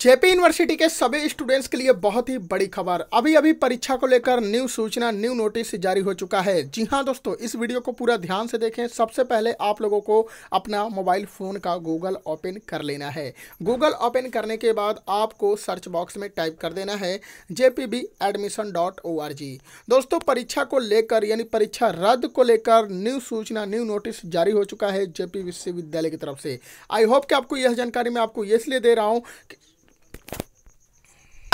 JP university के सभी students के लिए बहुत ही बड़ी खबर अभी अभी परीक्षा को लेकर न्यू सूचना न्यू नोटिस जारी हो चुका है जी हाँ दोस्तों इस वीडियो को पूरा ध्यान से देखें सबसे पहले आप लोगों को अपना मोबाइल फ़ोन का गूगल ओपन कर लेना है गूगल ओपन करने के बाद आपको सर्च बॉक्स में टाइप कर देना है जे दोस्तों परीक्षा को लेकर यानी परीक्षा रद्द को लेकर न्यू सूचना न्यू नोटिस जारी हो चुका है जेपी विश्वविद्यालय की तरफ से आई होप कि आपको यह जानकारी मैं आपको इसलिए दे रहा हूँ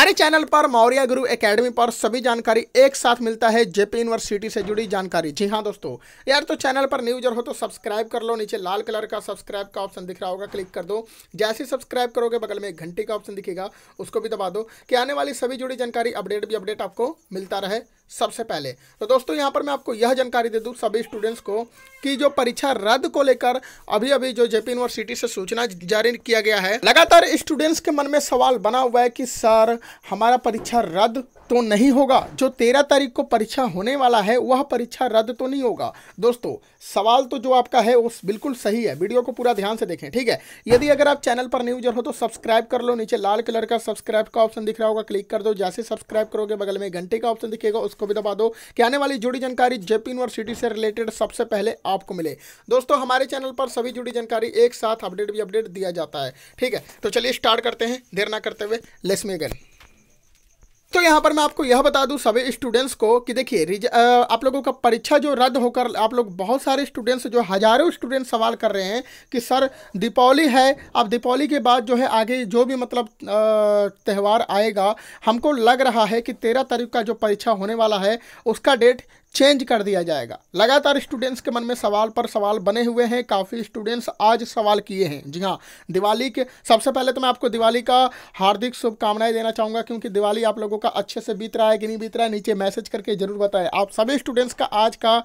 हमारे चैनल पर मौर्य गुरु एकेडमी पर सभी जानकारी एक साथ मिलता है जेपी यूनिवर्सिटी से जुड़ी जानकारी जी हाँ दोस्तों यार तो चैनल पर न्यूजर हो तो सब्सक्राइब कर लो नीचे लाल कलर का सब्सक्राइब का ऑप्शन दिख रहा होगा क्लिक कर दो जैसे सब्सक्राइब करोगे बगल में एक घंटे का ऑप्शन दिखेगा उसको भी दबा दो कि आने वाली सभी जुड़ी जानकारी अपडेट भी अपडेट आपको मिलता रहे सबसे पहले तो दोस्तों यहाँ पर मैं आपको यह जानकारी दे दूँ सभी स्टूडेंट्स को कि जो परीक्षा रद्द को लेकर अभी अभी जो जेपी यूनिवर्सिटी से सूचना जारी किया गया है लगातार स्टूडेंट्स के मन में सवाल बना हुआ है कि सर हमारा परीक्षा रद्द तो नहीं होगा जो तेरह तारीख को परीक्षा होने वाला है वह परीक्षा रद्द तो नहीं होगा दोस्तों सवाल तो जो आपका है वो बिल्कुल सही है वीडियो को पूरा ध्यान से देखें ठीक है यदि अगर आप चैनल पर न्यूजर हो तो सब्सक्राइब कर लो नीचे लाल कलर का सब्सक्राइब का ऑप्शन दिख रहा होगा क्लिक कर दो जैसे सब्सक्राइब करोगे बगल में घंटे का ऑप्शन दिखेगा उसको भी दबा दो कि आने वाली जुड़ी जानकारी जेपी यूनिवर्सिटी से रिलेटेड सबसे पहले आपको मिले दोस्तों हमारे चैनल पर सभी जुड़ी जानकारी एक साथ अपडेट भी अपडेट दिया जाता है ठीक है तो चलिए स्टार्ट करते हैं देर ना करते हुए लेसमेगन तो यहाँ पर मैं आपको यह बता दूँ सभी स्टूडेंट्स को कि देखिए आप लोगों का परीक्षा जो रद्द होकर आप लोग बहुत सारे स्टूडेंट्स जो हज़ारों स्टूडेंट्स सवाल कर रहे हैं कि सर दीपावली है अब दीपावली के बाद जो है आगे जो भी मतलब त्यौहार आएगा हमको लग रहा है कि तेरह तारीख का जो परीक्षा होने वाला है उसका डेट चेंज कर दिया जाएगा लगातार स्टूडेंट्स के मन में सवाल पर सवाल बने हुए हैं काफ़ी स्टूडेंट्स आज सवाल किए हैं जी हाँ दिवाली के सबसे पहले तो मैं आपको दिवाली का हार्दिक शुभकामनाएं देना चाहूँगा क्योंकि दिवाली आप लोगों का अच्छे से बीत रहा है कि नहीं बीत रहा है नीचे मैसेज करके जरूर बताएं आप सभी स्टूडेंट्स का आज का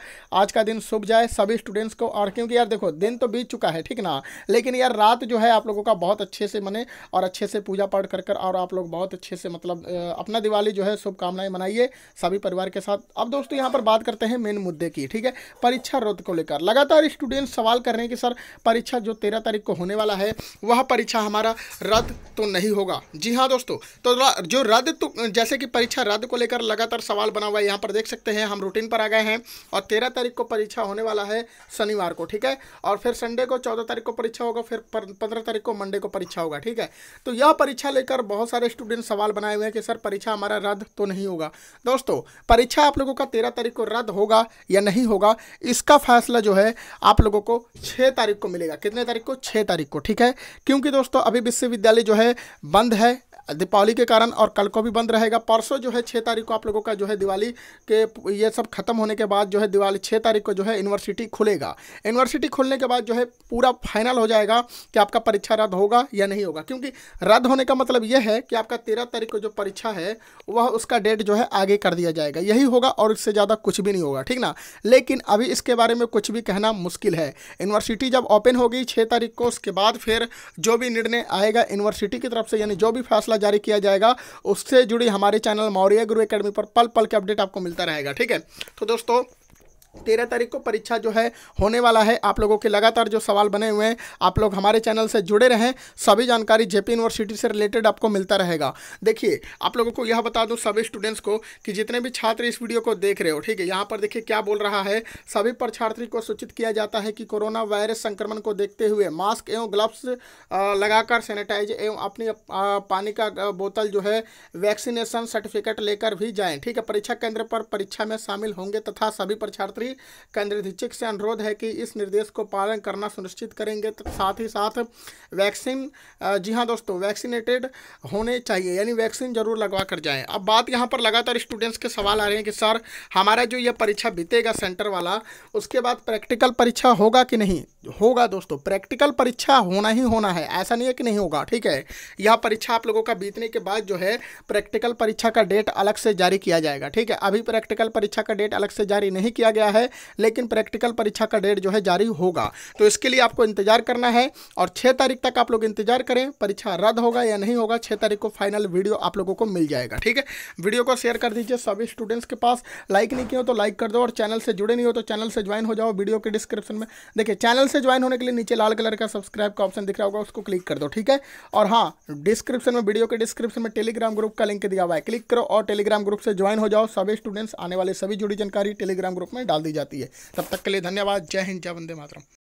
आज का दिन शुभ जाए सभी स्टूडेंट्स को और क्योंकि यार देखो दिन तो बीत चुका है ठीक ना लेकिन यार रात जो है आप लोगों का बहुत अच्छे से मने और अच्छे से पूजा पाठ कर कर और आप लोग बहुत अच्छे से मतलब अपना दिवाली जो है शुभकामनाएं मनाइए सभी परिवार के साथ अब दोस्तों यहाँ पर बात बात करते हैं मेन मुद्दे की ठीक है परीक्षा रद्द को लेकर लगातार स्टूडेंट सवाल कर रहे हैं कि सर परीक्षा जो तेरह तारीख को होने वाला है वह परीक्षा हमारा रद्द तो नहीं होगा जी हाँ दोस्तों तो जो रद्द तो जैसे कि परीक्षा रद्द को लेकर लगातार सवाल बना हुआ है यहाँ पर देख सकते हैं हम रूटीन पर आ गए हैं और तेरह तारीख को परीक्षा होने वाला है शनिवार को ठीक है और फिर संडे को चौदह तारीख को परीक्षा होगा फिर पंद्रह तारीख को मंडे को परीक्षा होगा ठीक है तो यह परीक्षा लेकर बहुत सारे स्टूडेंट सवाल बनाए हुए हैं कि सर परीक्षा हमारा रद्द तो नहीं होगा दोस्तों परीक्षा आप लोगों का तेरह तारीख को रद्द होगा या नहीं होगा इसका फैसला जो है आप लोगों को छः तारीख को मिलेगा कितने तारीख को छः तारीख को ठीक है क्योंकि दोस्तों अभी विश्वविद्यालय जो है बंद है दीपावली के कारण और कल को भी बंद रहेगा परसों जो है छः तारीख को आप लोगों का जो है दिवाली के ये सब खत्म होने के बाद जो है दिवाली छः तारीख को जो है यूनिवर्सिटी खुलेगा यूनिवर्सिटी खुलने के बाद जो है पूरा फाइनल हो जाएगा कि आपका परीक्षा रद्द होगा या नहीं होगा क्योंकि रद्द होने का मतलब यह है कि आपका तेरह तारीख को जो परीक्षा है वह उसका डेट जो है आगे कर दिया जाएगा यही होगा और इससे ज़्यादा कुछ भी नहीं होगा ठीक ना लेकिन अभी इसके बारे में कुछ भी कहना मुश्किल है यूनिवर्सिटी जब ओपन होगी छः तारीख को उसके बाद फिर जो भी निर्णय आएगा यूनिवर्सिटी की तरफ से यानी जो भी फैसला जारी किया जाएगा उससे जुड़ी हमारे चैनल मौर्य गुरु अकेडमी पर पल पल के अपडेट आपको मिलता रहेगा ठीक है तो दोस्तों तेरह तारीख को परीक्षा जो है होने वाला है आप लोगों के लगातार जो सवाल बने हुए हैं आप लोग हमारे चैनल से जुड़े रहें सभी जानकारी जेपी यूनिवर्सिटी से रिलेटेड आपको मिलता रहेगा देखिए आप लोगों को यह बता दूं सभी स्टूडेंट्स को कि जितने भी छात्र इस वीडियो को देख रहे हो ठीक है यहाँ पर देखिए क्या बोल रहा है सभी परीक्षार्थी को सूचित किया जाता है कि कोरोना वायरस संक्रमण को देखते हुए मास्क एवं ग्लव्स लगाकर सैनिटाइज एवं अपनी पानी का बोतल जो है वैक्सीनेशन सर्टिफिकेट लेकर भी जाएँ ठीक है परीक्षा केंद्र पर परीक्षा में शामिल होंगे तथा सभी परीक्षार्थी मंत्री केंद्र अधीक्षक से अनुरोध है कि इस निर्देश को पालन करना सुनिश्चित करेंगे तो साथ ही साथ वैक्सीन जी हाँ दोस्तों वैक्सीनेटेड होने चाहिए यानी वैक्सीन जरूर लगवा कर जाएँ अब बात यहाँ पर लगातार स्टूडेंट्स के सवाल आ रहे हैं कि सर हमारा जो ये परीक्षा बीतेगा सेंटर वाला उसके बाद प्रैक्टिकल परीक्षा होगा कि नहीं होगा दोस्तों प्रैक्टिकल परीक्षा होना ही होना है ऐसा नहीं है कि नहीं होगा ठीक है यह परीक्षा आप लोगों का बीतने के बाद जो है प्रैक्टिकल परीक्षा का डेट अलग से जारी किया जाएगा ठीक है अभी प्रैक्टिकल परीक्षा का डेट अलग से जारी नहीं किया गया गया है लेकिन प्रैक्टिकल परीक्षा का डेट जो है जारी होगा तो इसके लिए आपको इंतजार करना है और छः तारीख तक आप लोग इंतजार करें परीक्षा रद्द होगा या नहीं होगा छः तारीख को फाइनल वीडियो आप लोगों को मिल जाएगा ठीक है वीडियो को शेयर कर दीजिए सभी स्टूडेंट्स के पास लाइक नहीं किया तो लाइक कर दो और चैनल से जुड़े नहीं हो तो चैनल से ज्वाइन हो जाओ वीडियो के डिस्क्रिप्शन में देखिए चैनल से ज्वाइन होने के लिए नीचे लाल कलर का सब्सक्राइब का ऑप्शन दिख रहा होगा उसको क्लिक कर दो ठीक है और हाँ डिस्क्रिप्शन में वीडियो के डिस्क्रिप्शन में टेलीग्राम ग्रुप का लिंक दिया हुआ है क्लिक करो और टेलीग्राम ग्रुप से ज्वाइन हो जाओ सभी स्टूडेंट्स आने वाले सभी जुड़ी जानकारी टेलीग्राम ग्रुप में डाल डाल दी जाती है तब तक के लिए धन्यवाद जय हिंद जय वंदे मातरम